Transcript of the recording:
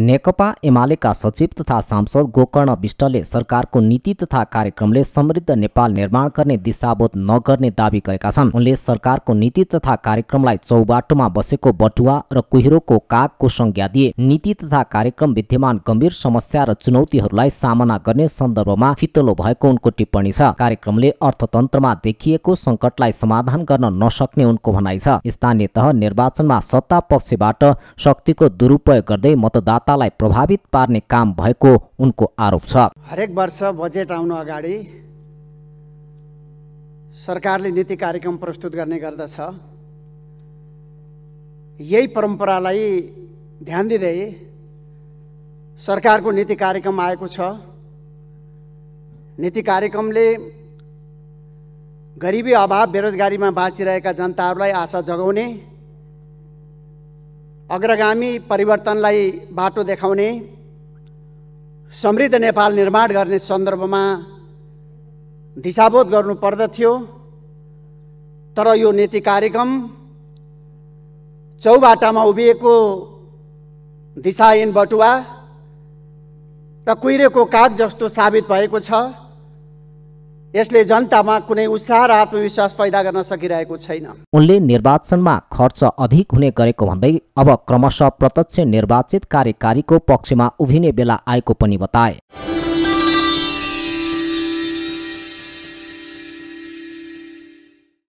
नेकपा एमालेका सचिव तथा सांसद गोकर्ण विष्टले सरकारको नीति तथा कार्यक्रमले समृद्ध नेपाल निर्माण गर्ने दिशाबोध नगर्ने दावी गरेका छन् उनले सरकारको नीति तथा कार्यक्रमलाई चौबाटोमा बसेको बटुवा र कुहिरोको कागको संज्ञा दिए नीति तथा कार्यक्रम विद्यमान गम्भीर समस्या र चुनौतीहरूलाई सामना गर्ने सन्दर्भमा फितलो भएको उनको टिप्पणी छ कार्यक्रमले अर्थतन्त्रमा देखिएको सङ्कटलाई समाधान गर्न नसक्ने उनको भनाइ छ स्थानीय तह निर्वाचनमा सत्ता पक्षबाट शक्तिको दुरुपयोग गर्दै मतदाता जनतालाई प्रभावित पार्ने काम भएको उनको आरोप छ हरेक वर्ष बजेट आउनु अगाडि सरकारले नीति कार्यक्रम प्रस्तुत गर्ने गर्दछ यही परम्परालाई ध्यान दिँदै सरकारको नीति कार्यक्रम आएको छ नीति कार्यक्रमले गरिबी अभाव बेरोजगारीमा बाँचिरहेका जनताहरूलाई आशा जगाउने अग्रगामी परिवर्तनलाई बाटो देखाउने समृद्ध नेपाल निर्माण गर्ने सन्दर्भमा दिशाबोध गर्नुपर्दथ्यो तर यो नीति कार्यक्रम चौबाटामा उभिएको दिशाहीन बटुवा र कुहिरेको काग जस्तो साबित भएको छ यसले जनतामा कुनै उत्साह र आत्मविश्वास पैदा गर्न सकिरहेको छैन उनले निर्वाचनमा खर्च अधिक हुने गरेको भन्दै अब क्रमशः प्रत्यक्ष निर्वाचित कार्यकारीको पक्षमा उभिने बेला आएको पनि बताए